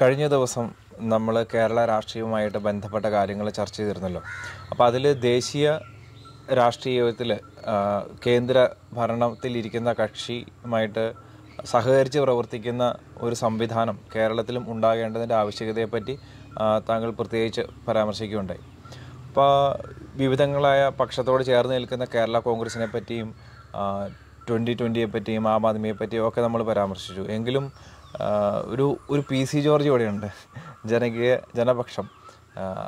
കഴിഞ്ഞ ദിവസം നമ്മൾ കേരള രാഷ്ട്രീയവുമായിട്ട് ബന്ധപ്പെട്ട കാര്യങ്ങൾ ചർച്ച ചെയ്തിരുന്നല്ലോ അപ്പോൾ അതിൽ ദേശീയ രാഷ്ട്രീയത്തിൽ കേന്ദ്ര ഭരണത്തിലിരിക്കുന്ന കക്ഷിയുമായിട്ട് സഹകരിച്ച് പ്രവർത്തിക്കുന്ന ഒരു സംവിധാനം കേരളത്തിലും ഉണ്ടാകേണ്ടതിൻ്റെ ആവശ്യകതയെപ്പറ്റി താങ്കൾ പ്രത്യേകിച്ച് പരാമർശിക്കുകയുണ്ടായി അപ്പോൾ വിവിധങ്ങളായ പക്ഷത്തോട് ചേർന്ന് നിൽക്കുന്ന കേരള കോൺഗ്രസിനെ പറ്റിയും ട്വൻ്റി ട്വൻ്റിയെ പറ്റിയും ആം ആദ്മിയെ പറ്റിയും ഒക്കെ നമ്മൾ പരാമർശിച്ചു എങ്കിലും ഒരു ഒരു പി സി ജോർജ് ഇവിടെയുണ്ട് ജനകീയ ജനപക്ഷം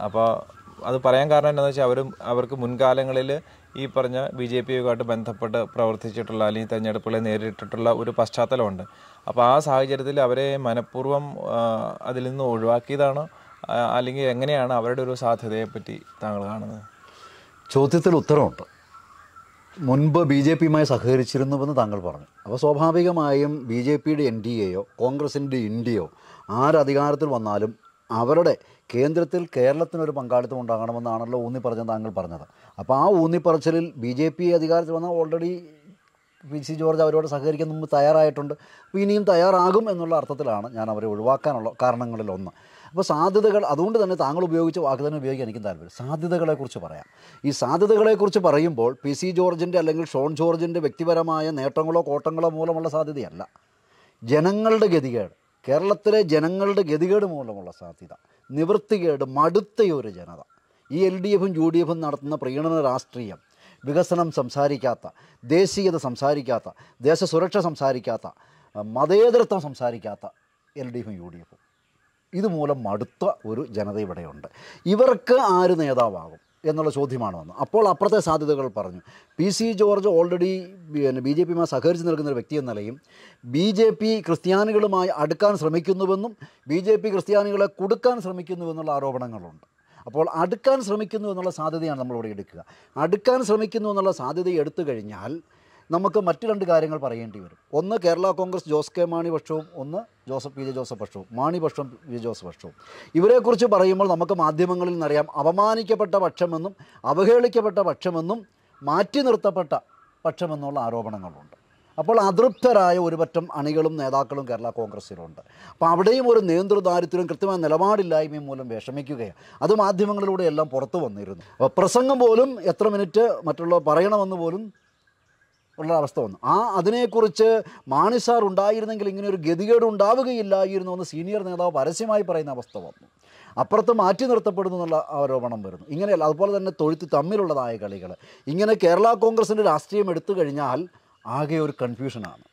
അപ്പോൾ അത് പറയാൻ കാരണം എന്താണെന്ന് വെച്ചാൽ അവരും അവർക്ക് മുൻകാലങ്ങളിൽ ഈ പറഞ്ഞ ബി ജെ പിയുമായിട്ട് ബന്ധപ്പെട്ട് പ്രവർത്തിച്ചിട്ടുള്ള അല്ലെങ്കിൽ തിരഞ്ഞെടുപ്പുകളെ നേരിട്ടിട്ടുള്ള ഒരു പശ്ചാത്തലമുണ്ട് അപ്പോൾ ആ സാഹചര്യത്തിൽ അവരെ മനഃപൂർവ്വം അതിൽ നിന്ന് ഒഴിവാക്കിയതാണ് അല്ലെങ്കിൽ എങ്ങനെയാണ് അവരുടെ ഒരു സാധ്യതയെപ്പറ്റി താങ്കൾ കാണുന്നത് ചോദ്യത്തിൽ ഉത്തരമുണ്ട് മുൻപ് ബി ജെ പിയുമായി സഹകരിച്ചിരുന്നുവെന്ന് താങ്കൾ പറഞ്ഞു അപ്പോൾ സ്വാഭാവികമായും ബി ജെ പിയുടെ എൻ ഡി എയോ കോൺഗ്രസിൻ്റെ ഇന്ത്യയോ ആരധികാരത്തിൽ വന്നാലും അവരുടെ കേന്ദ്രത്തിൽ കേരളത്തിനൊരു പങ്കാളിത്തം ഉണ്ടാകണമെന്നാണല്ലോ ഊന്നിപ്പറഞ്ഞ താങ്കൾ പറഞ്ഞത് അപ്പോൾ ആ ഊന്നിപ്പറച്ചിലിൽ ബി ജെ പി അധികാരത്തിൽ വന്നാൽ ഓൾറെഡി പി സി ജോർജ് അവരോട് സഹകരിക്കാൻ മുമ്പ് തയ്യാറായിട്ടുണ്ട് അപ്പോൾ ഇനിയും തയ്യാറാകും എന്നുള്ള അർത്ഥത്തിലാണ് ഞാൻ അവരെ ഒഴിവാക്കാനുള്ള കാരണങ്ങളിലൊന്ന് അപ്പോൾ സാധ്യതകൾ അതുകൊണ്ട് തന്നെ താങ്കൾ ഉപയോഗിച്ച വാക്ക് തന്നെ ഉപയോഗിക്കാൻ എനിക്ക് താല്പര്യം സാധ്യതകളെക്കുറിച്ച് പറയാം ഈ സാധ്യതകളെക്കുറിച്ച് പറയുമ്പോൾ പി സി ജോർജിൻ്റെ അല്ലെങ്കിൽ ഷോൺ ജോർജിൻ്റെ വ്യക്തിപരമായ നേട്ടങ്ങളോ കോട്ടങ്ങളോ മൂലമുള്ള സാധ്യതയല്ല ജനങ്ങളുടെ ഗതികേട് കേരളത്തിലെ ജനങ്ങളുടെ ഗതികേട് മൂലമുള്ള സാധ്യത നിവൃത്തികേട് മടുത്തയൊരു ജനത ഈ എൽ ഡി എഫും യു ഡി എഫും നടത്തുന്ന പ്രീണന രാഷ്ട്രീയം വികസനം സംസാരിക്കാത്ത ദേശീയത സംസാരിക്കാത്ത ദേശ സുരക്ഷ സംസാരിക്കാത്ത മതേതരത്വം സംസാരിക്കാത്ത എൽ ഡി എഫും യു ഡി എഫും ഇതുമൂലം മടുത്ത ഒരു ജനത ഇവിടെയുണ്ട് ഇവർക്ക് ആര് നേതാവാകും എന്നുള്ള ചോദ്യമാണ് വന്നത് അപ്പോൾ അപ്പുറത്തെ സാധ്യതകൾ പറഞ്ഞു പി സി ജോർജ് ഓൾറെഡി പിന്നെ ബി ജെ പിയുമായി സഹകരിച്ച് നിൽക്കുന്ന ഒരു വ്യക്തി എന്ന നിലയും ബി ജെ പി ക്രിസ്ത്യാനികളുമായി അടുക്കാൻ ശ്രമിക്കുന്നുവെന്നും ബി ജെ പി ക്രിസ്ത്യാനികളെ കൊടുക്കാൻ ശ്രമിക്കുന്നുവെന്നുള്ള ആരോപണങ്ങളുണ്ട് അപ്പോൾ അടുക്കാൻ ശ്രമിക്കുന്നു എന്നുള്ള സാധ്യതയാണ് നമ്മളിവിടെ എടുക്കുക അടുക്കാൻ ശ്രമിക്കുന്നു എന്നുള്ള സാധ്യത എടുത്തു കഴിഞ്ഞാൽ നമുക്ക് മറ്റു രണ്ട് കാര്യങ്ങൾ പറയേണ്ടി വരും ഒന്ന് കേരള കോൺഗ്രസ് ജോസ് കെ മാണി പക്ഷവും ഒന്ന് ജോസഫ് പി ജെ ജോസഫ് പക്ഷവും മാണി പക്ഷം പി ജെ ജോസഫ് പക്ഷവും ഇവരെക്കുറിച്ച് പറയുമ്പോൾ നമുക്ക് മാധ്യമങ്ങളിൽ നിന്നറിയാം അപമാനിക്കപ്പെട്ട പക്ഷമെന്നും അവഹേളിക്കപ്പെട്ട പക്ഷമെന്നും മാറ്റി നിർത്തപ്പെട്ട പക്ഷമെന്നുള്ള ആരോപണങ്ങളുണ്ട് അപ്പോൾ അതൃപ്തരായ ഒരുപറ്റം അണികളും നേതാക്കളും കേരള കോൺഗ്രസിലുണ്ട് അപ്പോൾ അവിടെയും ഒരു നേതൃദാരിദ്ര്യവും കൃത്യമായ നിലപാടില്ലായ്മയും മൂലം വിഷമിക്കുകയാണ് അത് മാധ്യമങ്ങളിലൂടെ എല്ലാം പുറത്തു വന്നിരുന്നു അപ്പോൾ പ്രസംഗം പോലും എത്ര മിനിറ്റ് മറ്റുള്ളവർ പറയണമെന്ന് പോലും ഉള്ള അവസ്ഥ വന്നു ആ അതിനെക്കുറിച്ച് മാണിസാർ ഉണ്ടായിരുന്നെങ്കിൽ ഇങ്ങനെ ഒരു ഗതികേട് ഉണ്ടാവുകയില്ലായിരുന്നു എന്ന് സീനിയർ നേതാവ് പരസ്യമായി പറയുന്ന അവസ്ഥ വന്നു അപ്പുറത്ത് മാറ്റി നിർത്തപ്പെടുന്നു എന്നുള്ള ആരോപണം വരുന്നു ഇങ്ങനെയല്ല അതുപോലെ തന്നെ തൊഴുത്ത് തമ്മിലുള്ളതായ കളികൾ ഇങ്ങനെ കേരള കോൺഗ്രസിൻ്റെ രാഷ്ട്രീയം എടുത്തു കഴിഞ്ഞാൽ ആകെ ഒരു കൺഫ്യൂഷനാണ്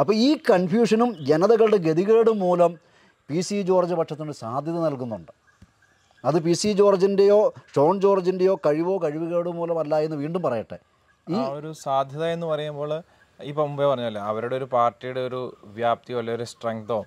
അപ്പോൾ ഈ കൺഫ്യൂഷനും ജനതകളുടെ ഗതികേട് മൂലം പി സി ജോർജ് പക്ഷത്തിന് സാധ്യത നൽകുന്നുണ്ട് അത് പി സി ജോർജിൻ്റെയോ ഷോൺ ജോർജിൻ്റെയോ കഴിവോ കഴിവുകേടോ മൂലമല്ല എന്ന് വീണ്ടും പറയട്ടെ ഈ ഒരു സാധ്യത എന്ന് പറയുമ്പോൾ ഇപ്പം മുമ്പേ പറഞ്ഞല്ലോ അവരുടെ ഒരു പാർട്ടിയുടെ ഒരു വ്യാപ്തിയോ അല്ലെങ്കിൽ ഒരു സ്ട്രെങ്തോ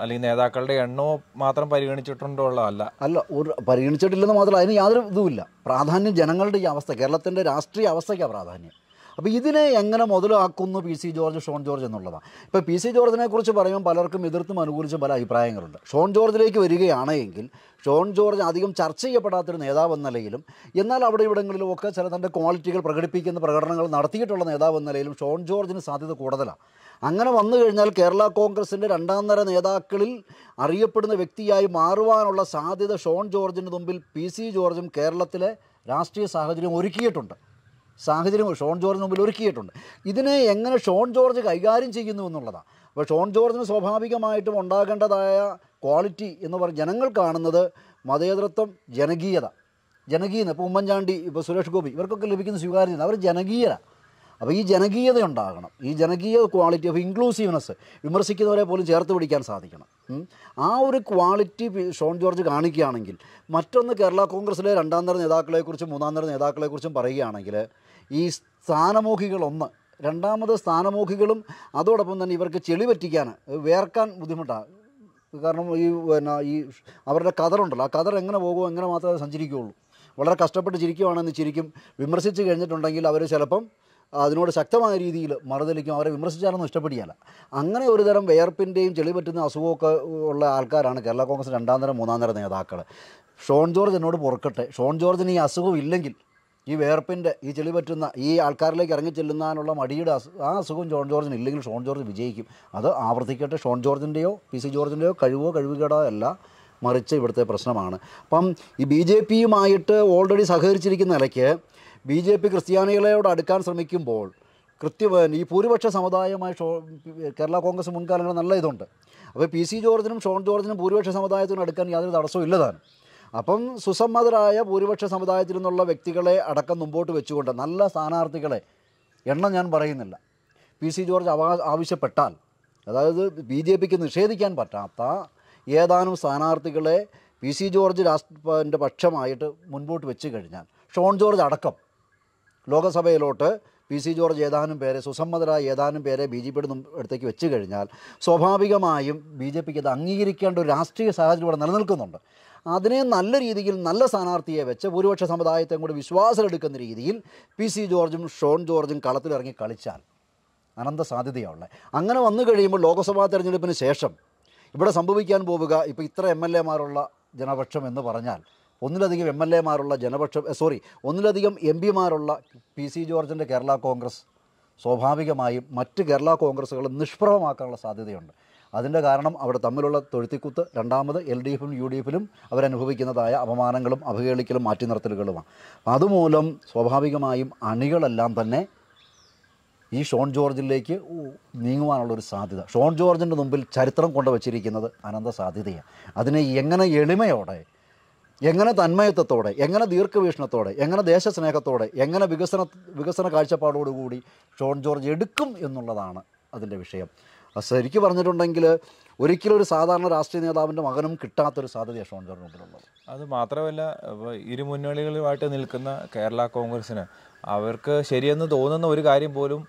അല്ലെങ്കിൽ നേതാക്കളുടെ എണ്ണമോ മാത്രം പരിഗണിച്ചിട്ടുണ്ടോ ഉള്ളതല്ല അല്ല ഒരു പരിഗണിച്ചിട്ടില്ലെന്ന് മാത്രമല്ല അതിന് യാതൊരു ഇതുമില്ല പ്രാധാന്യം ജനങ്ങളുടെ ഈ അവസ്ഥ കേരളത്തിൻ്റെ രാഷ്ട്രീയ അവസ്ഥയ്ക്കാണ് പ്രാധാന്യം അപ്പോൾ ഇതിനെ എങ്ങനെ മുതലാക്കുന്നു പി സി ജോർജ് ഷോൺ ജോർജ് എന്നുള്ളതാണ് ഇപ്പോൾ പി സി ജോർജിനെ കുറിച്ച് പറയുമ്പോൾ പലർക്കും എതിർത്തും അനുകൂലിച്ചും പല അഭിപ്രായങ്ങളുണ്ട് ഷോൺ ജോർജിലേക്ക് വരികയാണെങ്കിൽ ഷോൺ ജോർജ് അധികം ചർച്ച ചെയ്യപ്പെടാത്തൊരു നേതാവ് എന്ന നിലയിലും എന്നാൽ അവിടെ ഇവിടങ്ങളിലുമൊക്കെ ചില തൻ്റെ ക്വാളിറ്റികൾ പ്രകടിപ്പിക്കുന്ന പ്രകടനങ്ങൾ നടത്തിയിട്ടുള്ള നേതാവ് എന്ന നിലയിലും ഷോൺ ജോർജിന് സാധ്യത കൂടുതലാണ് അങ്ങനെ വന്നു കഴിഞ്ഞാൽ കേരള കോൺഗ്രസിൻ്റെ രണ്ടാം നിര നേതാക്കളിൽ അറിയപ്പെടുന്ന വ്യക്തിയായി മാറുവാനുള്ള സാധ്യത ഷോൺ ജോർജിന് മുമ്പിൽ പി സി ജോർജും കേരളത്തിലെ രാഷ്ട്രീയ സാഹചര്യം ഒരുക്കിയിട്ടുണ്ട് സാഹചര്യം ഷോൺ ജോർജിന് മുമ്പിൽ ഒരുക്കിയിട്ടുണ്ട് ഇതിനെ എങ്ങനെ ഷോൺ ജോർജ് കൈകാര്യം ചെയ്യുന്നു എന്നുള്ളതാണ് അപ്പോൾ ഷോൺ ജോർജിന് സ്വാഭാവികമായിട്ടും ഉണ്ടാകേണ്ടതായ ക്വാളിറ്റി എന്ന് പറഞ്ഞ ജനങ്ങൾ കാണുന്നത് മതേതരത്വം ജനകീയത ജനകീയത ഇപ്പോൾ ഉമ്മൻചാണ്ടി ഇപ്പോൾ സുരേഷ് ഗോപി ഇവർക്കൊക്കെ ലഭിക്കുന്ന സ്വീകാര്യത അവർ ജനകീയരാണ് അപ്പോൾ ഈ ജനകീയത ഉണ്ടാകണം ഈ ജനകീയ ക്വാളിറ്റി ഓഫ് ഇൻക്ലൂസീവ്നെസ് വിമർശിക്കുന്നവരെ പോലും ചേർത്ത് പിടിക്കാൻ സാധിക്കണം ആ ഒരു ക്വാളിറ്റി ഷോൺ ജോർജ് കാണിക്കുകയാണെങ്കിൽ മറ്റൊന്ന് കേരള കോൺഗ്രസ്സിലെ രണ്ടാം തര നേതാക്കളെക്കുറിച്ചും മൂന്നാം തര നേതാക്കളെക്കുറിച്ചും പറയുകയാണെങ്കിൽ ഈ സ്ഥാനമോഹികളൊന്ന് രണ്ടാമത് സ്ഥാനമോഹികളും അതോടൊപ്പം തന്നെ ഇവർക്ക് ചെളി പറ്റിക്കാൻ വേർക്കാൻ ബുദ്ധിമുട്ടാണ് കാരണം ഈ പിന്നെ ഈ അവരുടെ കതറുണ്ടല്ലോ ആ കതർ എങ്ങനെ പോകുമോ എങ്ങനെ മാത്രമേ സഞ്ചരിക്കുകയുള്ളൂ വളരെ കഷ്ടപ്പെട്ട് ചിരിക്കുവാണെന്ന് ചിരിക്കും വിമർശിച്ച് കഴിഞ്ഞിട്ടുണ്ടെങ്കിൽ അവർ ചിലപ്പം അതിനോട് ശക്തമായ രീതിയിൽ മറുതലിക്കും അവരെ വിമർശിച്ചാലൊന്നും ഇഷ്ടപ്പെടുകയല്ല അങ്ങനെ ഒരു തരം വിയർപ്പിൻ്റെയും ചെളി പറ്റുന്ന അസുഖമൊക്കെ ഉള്ള ആൾക്കാരാണ് കേരള കോൺഗ്രസ് രണ്ടാം തരം മൂന്നാം തരം നേതാക്കൾ ഷോൺ ജോർജ് എന്നോട് പൊറുക്കട്ടെ ഷോൺ ജോർജിന് ഈ അസുഖം ഇല്ലെങ്കിൽ ഈ വേർപ്പിൻ്റെ ഈ ചെളി പറ്റുന്ന ഈ ആൾക്കാരിലേക്ക് ഇറങ്ങി ചെല്ലുന്നതിനുള്ള മടിയുടെ ആ അസുഖം ഷോൺ ജോർജിന് ഇല്ലെങ്കിൽ ഷോൺ ജോർജ് വിജയിക്കും അത് ആവർത്തിക്കട്ടെ ഷോൺ ജോർജിൻ്റെയോ പി സി ജോർജിൻ്റെയോ കഴിവോ കഴിവുകേടോ അല്ല മറിച്ച് ഇവിടുത്തെ പ്രശ്നമാണ് അപ്പം ഈ ബി ജെ പിയുമായിട്ട് ഓൾറെഡി സഹകരിച്ചിരിക്കുന്ന നിലയ്ക്ക് ബി ജെ പി ക്രിസ്ത്യാനികളോട് അടുക്കാൻ ശ്രമിക്കുമ്പോൾ കൃത്യ ഈ ഭൂരിപക്ഷ സമുദായമായി ഷോ കേരള കോൺഗ്രസ് മുൻകാലങ്ങൾ നല്ല ഇതുണ്ട് അപ്പോൾ പി സി ജോർജിനും ഷോൺ ജോർജിനും ഭൂരിപക്ഷ സമുദായത്തിനും അടുക്കാൻ യാതൊരു തടസ്സവും ഇല്ലതാണ് അപ്പം സുസമ്മതരായ ഭൂരിപക്ഷ സമുദായത്തിൽ നിന്നുള്ള വ്യക്തികളെ അടക്കം മുമ്പോട്ട് വെച്ചുകൊണ്ട് നല്ല സ്ഥാനാർത്ഥികളെ എണ്ണം ഞാൻ പറയുന്നില്ല പി സി ജോർജ് ആവശ്യപ്പെട്ടാൽ അതായത് ബി ജെ പിക്ക് നിഷേധിക്കാൻ പറ്റാത്ത ഏതാനും സ്ഥാനാർത്ഥികളെ പി സി ജോർജ് രാഷ്ട്രൻ്റെ പക്ഷമായിട്ട് മുൻപോട്ട് വെച്ച് കഴിഞ്ഞാൽ ഷോൺ ജോർജ് അടക്കം ലോകസഭയിലോട്ട് പി സി ജോർജ് ഏതാനും പേരെ സുസമ്മതരായ ഏതാനും പേരെ ബി ജെ പിയുടെ അടുത്തേക്ക് വെച്ച് കഴിഞ്ഞാൽ സ്വാഭാവികമായും ബി ജെ പിക്ക് അത് അംഗീകരിക്കേണ്ട ഒരു രാഷ്ട്രീയ സാഹചര്യം ഇവിടെ നിലനിൽക്കുന്നുണ്ട് അതിനെ നല്ല രീതിയിൽ നല്ല സ്ഥാനാർത്ഥിയെ വെച്ച് ഭൂരിപക്ഷ സമുദായത്തെ കൂടി വിശ്വാസമെടുക്കുന്ന രീതിയിൽ പി സി ജോർജും ഷോൺ ജോർജും കളത്തിലിറങ്ങി കളിച്ചാൽ അനന്ത സാധ്യതയാണുള്ളത് അങ്ങനെ വന്നു കഴിയുമ്പോൾ ലോക്സഭാ തെരഞ്ഞെടുപ്പിന് ശേഷം ഇവിടെ സംഭവിക്കാൻ പോവുക ഇപ്പോൾ ഇത്ര എം എൽ എമാരുള്ള ജനപക്ഷം എന്ന് പറഞ്ഞാൽ ഒന്നിലധികം എം എൽ എമാരുള്ള ജനപക്ഷ സോറി ഒന്നിലധികം എം പിമാരുള്ള പി സി ജോർജിൻ്റെ കേരള കോൺഗ്രസ് സ്വാഭാവികമായും മറ്റ് കേരള കോൺഗ്രസ്സുകൾ നിഷ്പ്രഭമാക്കാനുള്ള സാധ്യതയുണ്ട് അതിൻ്റെ കാരണം അവിടെ തമ്മിലുള്ള തൊഴുത്തിക്കുത്ത് രണ്ടാമത് എൽ ഡി എഫിലും യു ഡി എഫിലും അവരനുഭവിക്കുന്നതായ അപമാനങ്ങളും അവഹേളിക്കലും മാറ്റി നിർത്തലുകളുമാണ് അതുമൂലം സ്വാഭാവികമായും അണികളെല്ലാം തന്നെ ഈ ഷോൺ ജോർജിലേക്ക് നീങ്ങുവാനുള്ളൊരു സാധ്യത ഷോൺ ജോർജിൻ്റെ മുമ്പിൽ ചരിത്രം കൊണ്ടുവച്ചിരിക്കുന്നത് അനന്ത സാധ്യതയാണ് അതിനെ എങ്ങനെ എളിമയോടെ എങ്ങനെ തന്മയത്വത്തോടെ എങ്ങനെ ദീർഘവീക്ഷണത്തോടെ എങ്ങനെ ദേശസ്നേഹത്തോടെ എങ്ങനെ വികസന വികസന കാഴ്ചപ്പാടോടുകൂടി ഷോൺ ജോർജ് എടുക്കും എന്നുള്ളതാണ് അതിൻ്റെ വിഷയം ശരിക്കും പറഞ്ഞിട്ടുണ്ടെങ്കിൽ ഒരിക്കലും ഒരു സാധാരണ രാഷ്ട്രീയ നേതാവിൻ്റെ മകനും കിട്ടാത്തൊരു സാധ്യതയാണ് ഷോൺ ജോർജ് മുമ്പിലുള്ളത് അത് മാത്രമല്ല ഇരു മുന്നണികളുമായിട്ട് നിൽക്കുന്ന കേരള കോൺഗ്രസ്സിന് അവർക്ക് ശരിയെന്ന് തോന്നുന്ന ഒരു കാര്യം പോലും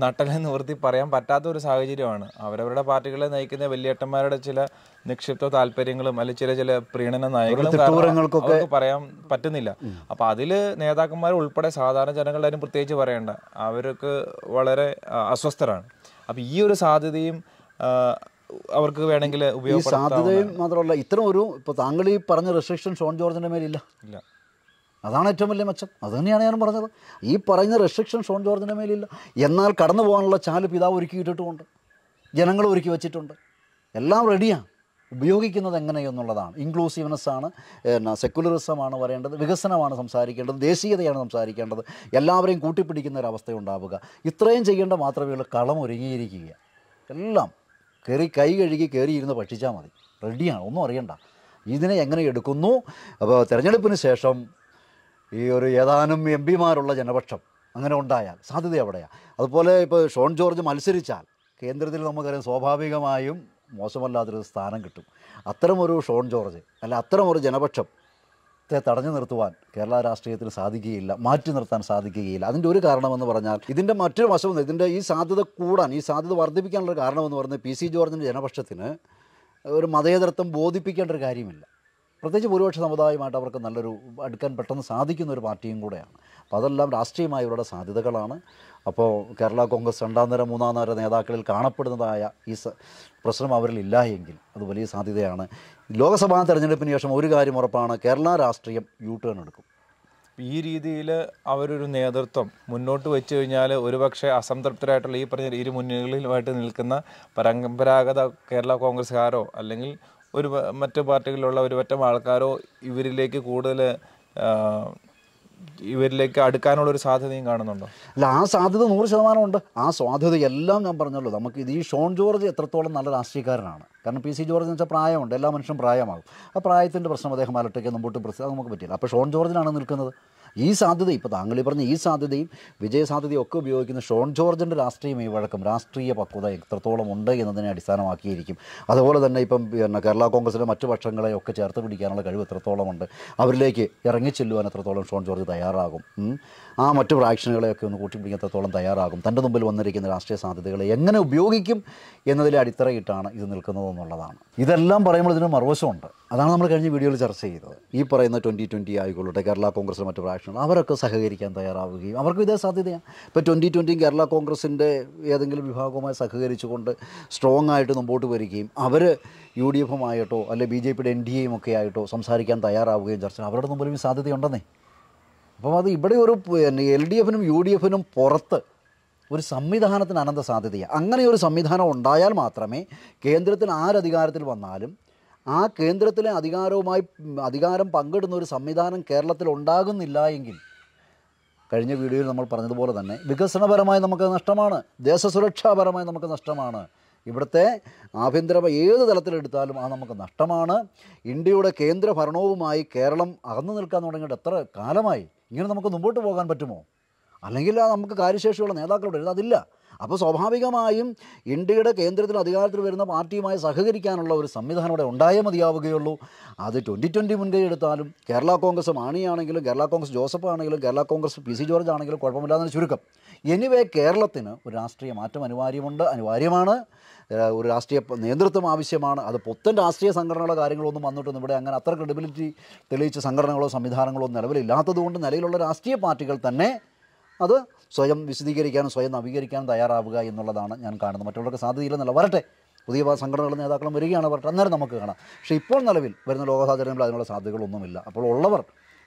നട്ടലെ നിവൃത്തി പറയാൻ പറ്റാത്ത ഒരു സാഹചര്യമാണ് അവരവരുടെ പാർട്ടികളെ നയിക്കുന്ന വലിയേട്ടന്മാരുടെ ചില നിക്ഷിപ്ത താല്പര്യങ്ങളും അല്ലെങ്കിൽ ചില ചില പ്രീണന നയങ്ങളും പറയാൻ പറ്റുന്നില്ല അപ്പൊ അതിൽ നേതാക്കന്മാർ ഉൾപ്പെടെ സാധാരണ ജനങ്ങളുടെ പ്രത്യേകിച്ച് പറയേണ്ട അവർക്ക് വളരെ അസ്വസ്ഥരാണ് അപ്പൊ ഈ ഒരു സാധ്യതയും അവർക്ക് വേണമെങ്കിൽ ഉപയോഗിക്കാം സാധ്യതയും മാത്രമല്ല ഇത്തരം ഒരു ഇപ്പൊ താങ്കൾ ഈ പറഞ്ഞ റെസ്ട്രിക്ഷൻ ഷോൺ ജോർജിന്റെ മേലില്ല ഇല്ല അതാണ് ഏറ്റവും വലിയ മെച്ചം അത് തന്നെയാണ് ഞാൻ പറഞ്ഞത് ഈ പറയുന്ന റെസ്ട്രിക്ഷൻ ഷോൺ ജോർജിൻ്റെ മേലില്ല എന്നാൽ കടന്നു പോകാനുള്ള ചാല് പിതാവ് ഒരുക്കിയിട്ടിട്ടുമുണ്ട് ജനങ്ങൾ ഒരുക്കി വെച്ചിട്ടുണ്ട് എല്ലാം റെഡിയാണ് ഉപയോഗിക്കുന്നത് എങ്ങനെയെന്നുള്ളതാണ് ഇൻക്ലൂസീവ്നെസ് ആണ് പിന്നെ സെക്യുലറിസമാണ് വരേണ്ടത് വികസനമാണ് സംസാരിക്കേണ്ടത് ദേശീയതയാണ് സംസാരിക്കേണ്ടത് എല്ലാവരെയും കൂട്ടിപ്പിടിക്കുന്ന ഒരവസ്ഥ ഉണ്ടാവുക ഇത്രയും ചെയ്യേണ്ട മാത്രമേ ഉള്ളൂ കളം ഒരുങ്ങിയിരിക്കുക എല്ലാം കയറി കൈ കഴുകി കയറിയിരുന്ന് പഠിച്ചാൽ മതി റെഡിയാണ് ഒന്നും അറിയണ്ട ഇതിനെ എങ്ങനെ എടുക്കുന്നു അപ്പോൾ തിരഞ്ഞെടുപ്പിന് ശേഷം ഈ ഒരു ഏതാനും എം പിമാരുള്ള ജനപക്ഷം അങ്ങനെ ഉണ്ടായാൽ സാധ്യത എവിടെയാണ് അതുപോലെ ഇപ്പോൾ ഷോൺ ജോർജ് മത്സരിച്ചാൽ കേന്ദ്രത്തിൽ നമുക്കറിയാം സ്വാഭാവികമായും മോശമല്ലാത്തൊരു സ്ഥാനം കിട്ടും അത്തരമൊരു ഷോൺ ജോർജ് അല്ല അത്തരമൊരു ജനപക്ഷം തടഞ്ഞു നിർത്തുവാൻ കേരള രാഷ്ട്രീയത്തിന് സാധിക്കുകയില്ല മാറ്റി നിർത്താൻ സാധിക്കുകയില്ല അതിൻ്റെ ഒരു കാരണമെന്ന് പറഞ്ഞാൽ ഇതിൻ്റെ മറ്റൊരു വശം ഇതിൻ്റെ ഈ സാധ്യത കൂടാൻ ഈ സാധ്യത വർദ്ധിപ്പിക്കാനുള്ള കാരണമെന്ന് പറഞ്ഞാൽ പി സി ജോർജിൻ്റെ ജനപക്ഷത്തിന് ഒരു മതേതരത്വം ബോധിപ്പിക്കേണ്ട ഒരു കാര്യമില്ല പ്രത്യേകിച്ച് ഭൂരിപക്ഷ സമുദായമായിട്ട് അവർക്ക് നല്ലൊരു അടുക്കാൻ പെട്ടെന്ന് സാധിക്കുന്ന ഒരു പാർട്ടിയും കൂടെയാണ് അപ്പോൾ അതെല്ലാം രാഷ്ട്രീയമായ ഇവരുടെ സാധ്യതകളാണ് അപ്പോൾ കേരള കോൺഗ്രസ് രണ്ടാം നേരം മൂന്നാം നേരം നേതാക്കളിൽ കാണപ്പെടുന്നതായ ഈ പ്രശ്നം അവരിൽ ഇല്ല എങ്കിൽ അത് വലിയ സാധ്യതയാണ് ലോക്സഭാ തെരഞ്ഞെടുപ്പിന് ശേഷം ഒരു കാര്യം ഉറപ്പാണ് കേരള രാഷ്ട്രീയം യു ടേൺ എടുക്കും ഈ രീതിയിൽ അവരൊരു നേതൃത്വം മുന്നോട്ട് വെച്ച് കഴിഞ്ഞാൽ ഒരുപക്ഷെ അസംതൃപ്തരായിട്ടുള്ള ഈ പറഞ്ഞ ഇരു മുന്നണികളിലുമായിട്ട് നിൽക്കുന്ന പരമ്പരാഗത കേരള കോൺഗ്രസ്സുകാരോ അല്ലെങ്കിൽ ഒരു മറ്റ് പാർട്ടികളിലുള്ള ഒരു പറ്റം ആൾക്കാരോ ഇവരിലേക്ക് കൂടുതൽ ഇവരിലേക്ക് അടുക്കാനുള്ള ഒരു സാധ്യതയും കാണുന്നുണ്ടോ അല്ല ആ സാധ്യത നൂറ് ശതമാനമുണ്ട് ഉണ്ട് ആ സാധ്യതയെല്ലാം ഞാൻ പറഞ്ഞല്ലോ നമുക്ക് ഇത് ഈ ഷോൺ ജോർജ് എത്രത്തോളം നല്ല രാഷ്ട്രീയക്കാരനാണ് കാരണം പി സി ജോർജ് എന്ന് വെച്ചാൽ പ്രായമുണ്ട് എല്ലാ മനുഷ്യനും പ്രായമാകും ആ പ്രായത്തിൻ്റെ പ്രശ്നം അദ്ദേഹം അലട്ടേക്ക് മുമ്പോട്ട് പ്രശ്നം നമുക്ക് പറ്റില്ല അപ്പോൾ ഷോൺ ജോർജിനാണ് നിൽക്കുന്നത് ഈ സാധ്യത ഇപ്പോൾ താങ്കൾ പറഞ്ഞ ഈ സാധ്യതയും വിജയസാധ്യതയും ഒക്കെ ഉപയോഗിക്കുന്ന ഷോൺ ജോർജിൻ്റെ രാഷ്ട്രീയ വഴക്കം രാഷ്ട്രീയ പക്വത എത്രത്തോളം ഉണ്ട് എന്നതിനെ അടിസ്ഥാനമാക്കിയിരിക്കും അതുപോലെ തന്നെ ഇപ്പം പിന്നെ കേരള കോൺഗ്രസിലെ മറ്റു പക്ഷങ്ങളെ ഒക്കെ ചേർത്ത് പിടിക്കാനുള്ള കഴിവ് എത്രത്തോളമുണ്ട് അവരിലേക്ക് ഇറങ്ങിച്ചെല്ലുവാൻ എത്രത്തോളം ഷോൺ ജോർജ് തയ്യാറാകും ആ മറ്റു പ്രാക്ഷനുകളെയൊക്കെ ഒന്ന് കൂട്ടിപ്പിടിക്കാൻ എത്രത്തോളം തയ്യാറാകും തൻ്റെ മുമ്പിൽ വന്നിരിക്കുന്ന രാഷ്ട്രീയ സാധ്യതകളെ എങ്ങനെ ഉപയോഗിക്കും എന്നതിലെ അടിത്തറയിട്ടാണ് ഇത് നിൽക്കുന്നത് എന്നുള്ളതാണ് ഇതെല്ലാം പറയുമ്പോൾ ഇതിന് മറുവശമുണ്ട് അതാണ് നമ്മൾ കഴിഞ്ഞ വീഡിയോയിൽ ചർച്ച ചെയ്തത് ഈ പറയുന്ന ട്വൻറ്റി ട്വൻറ്റി ആയിക്കൊള്ളട്ടെ കേരള കോൺഗ്രസ് മറ്റു ഫ്രാക്ഷനുകൾ അവരൊക്കെ സഹകരിക്കാൻ തയ്യാറാവുകയും അവർക്ക് ഇതേ സാധ്യതയാണ് ഇപ്പോൾ ട്വൻറ്റി ട്വൻറ്റിയും കേരള കോൺഗ്രസിൻ്റെ ഏതെങ്കിലും വിഭാഗവുമായി സഹകരിച്ചുകൊണ്ട് സ്ട്രോങ് ആയിട്ട് മുമ്പോട്ട് വരികയും അവർ യു ഡി എഫുമായിട്ടോ അല്ലെ ബി ജെ പിയുടെ എൻ ഡി എയും ഒക്കെ ആയിട്ടോ സംസാരിക്കാൻ തയ്യാറാവുകയും ചർച്ച അവരുടെ മുമ്പിലും ഈ സാധ്യതയുണ്ടെന്നേ അപ്പം അത് ഇവിടെ ഒരു എൽ ഡി എഫിനും യു ഡി എഫിനും പുറത്ത് ഒരു സംവിധാനത്തിന് അനന്ത സാധ്യതയാണ് അങ്ങനെ ഒരു സംവിധാനം ഉണ്ടായാൽ മാത്രമേ കേന്ദ്രത്തിൽ ആരധികാരത്തിൽ വന്നാലും ആ കേന്ദ്രത്തിലെ അധികാരവുമായി അധികാരം പങ്കിടുന്ന ഒരു സംവിധാനം കേരളത്തിൽ ഉണ്ടാകുന്നില്ല എങ്കിൽ കഴിഞ്ഞ വീഡിയോയിൽ നമ്മൾ പറഞ്ഞതുപോലെ തന്നെ വികസനപരമായി നമുക്ക് നഷ്ടമാണ് ദേശസുരക്ഷാപരമായി നമുക്ക് നഷ്ടമാണ് ഇവിടുത്തെ ആഭ്യന്തര ഏത് തലത്തിലെടുത്താലും അത് നമുക്ക് നഷ്ടമാണ് ഇന്ത്യയുടെ കേന്ദ്ര ഭരണവുമായി കേരളം അകന്നു നിൽക്കാൻ തുടങ്ങിയിട്ട് എത്ര കാലമായി ഇങ്ങനെ നമുക്ക് മുമ്പോട്ട് പോകാൻ പറ്റുമോ അല്ലെങ്കിൽ നമുക്ക് കാര്യശേഷിയുള്ള നേതാക്കളുടെ എഴുതുന്നത് അതില്ല അപ്പോൾ സ്വാഭാവികമായും ഇന്ത്യയുടെ കേന്ദ്രത്തിൽ അധികാരത്തിൽ വരുന്ന പാർട്ടിയുമായി സഹകരിക്കാനുള്ള ഒരു സംവിധാനം ഇവിടെ ഉണ്ടായേ മതിയാവുകയുള്ളൂ അത് ട്വൻറ്റി ട്വൻറ്റി മുൻകൈ എടുത്താലും കേരള കോൺഗ്രസ് മാണിയാണെങ്കിലും കേരള കോൺഗ്രസ് ജോസഫ് ആണെങ്കിലും കേരള കോൺഗ്രസ് പി സി ജോർജ് ആണെങ്കിലും കുഴപ്പമില്ലാതെ ചുരുക്കം എനിവേ കേരളത്തിന് ഒരു രാഷ്ട്രീയ മാറ്റം അനിവാര്യമുണ്ട് അനിവാര്യമാണ് ഒരു രാഷ്ട്രീയ നേതൃത്വം ആവശ്യമാണ് അത് പൊത്തൻ രാഷ്ട്രീയ സംഘടനകളോ കാര്യങ്ങളൊന്നും വന്നിട്ടൊന്നും ഇവിടെ അങ്ങനെ അത്ര ക്രെഡിബിലിറ്റി തെളിയിച്ച സംഘടനകളോ സംവിധാനങ്ങളോ നിലവിലില്ലാത്തതുകൊണ്ട് നിലവിലുള്ള രാഷ്ട്രീയ പാർട്ടികൾ തന്നെ അത് സ്വയം വിശദീകരിക്കാനും സ്വയം നവീകരിക്കാനും തയ്യാറാവുക എന്നുള്ളതാണ് ഞാൻ കാണുന്നത് മറ്റുള്ളവർക്ക് സാധ്യതയില്ലെന്നല്ല വരട്ടെ പുതിയ സംഘടനകളും നേതാക്കളും വരികയാണ് അവർക്ക് അന്നേരം നമുക്ക് കാണാം പക്ഷേ ഇപ്പോൾ നിലവിൽ വരുന്ന ലോക സാഹചര്യങ്ങളിൽ അതിനുള്ള സാധ്യതകളൊന്നുമില്ല അപ്പോൾ ഉള്ളവർ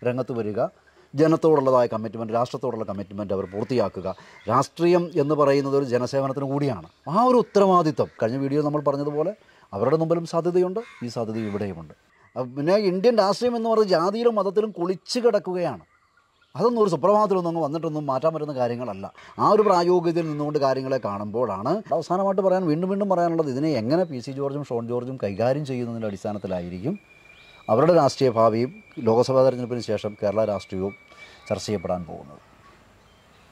രംഗത്ത് വരിക ജനത്തോടുള്ളതായ കമ്മിറ്റ്മെൻറ്റ് രാഷ്ട്രത്തോടുള്ള കമ്മിറ്റ്മെൻറ്റ് അവർ പൂർത്തിയാക്കുക രാഷ്ട്രീയം എന്ന് പറയുന്നത് ഒരു ജനസേവനത്തിന് കൂടിയാണ് ആ ഒരു ഉത്തരവാദിത്വം കഴിഞ്ഞ വീഡിയോ നമ്മൾ പറഞ്ഞതുപോലെ അവരുടെ മുമ്പിലും സാധ്യതയുണ്ട് ഈ സാധ്യത ഇവിടെയുമുണ്ട് പിന്നെ ഇന്ത്യൻ രാഷ്ട്രീയം എന്ന് പറയുന്നത് ജാതിയിലും മതത്തിലും കുളിച്ചു കിടക്കുകയാണ് അതൊന്നും ഒരു സുപ്രഭാതത്തിലൊന്നും അങ്ങ് വന്നിട്ടൊന്നും മാറ്റാൻ പറ്റുന്ന കാര്യങ്ങളല്ല ആ ഒരു പ്രായോഗികത്തിൽ നിന്നുകൊണ്ട് കാര്യങ്ങളെ കാണുമ്പോഴാണ് അവസാനമായിട്ട് പറയാൻ വീണ്ടും വീണ്ടും പറയാനുള്ളത് ഇതിനെ എങ്ങനെ പി സി ജോർജും ഷോൺ ജോർജും കൈകാര്യം ചെയ്യുന്നതിൻ്റെ അടിസ്ഥാനത്തിലായിരിക്കും അവരുടെ രാഷ്ട്രീയ ഭാവിയും ലോക്സഭാ തെരഞ്ഞെടുപ്പിന് ശേഷം കേരള രാഷ്ട്രീയവും ചർച്ച ചെയ്യപ്പെടാൻ പോകുന്നത്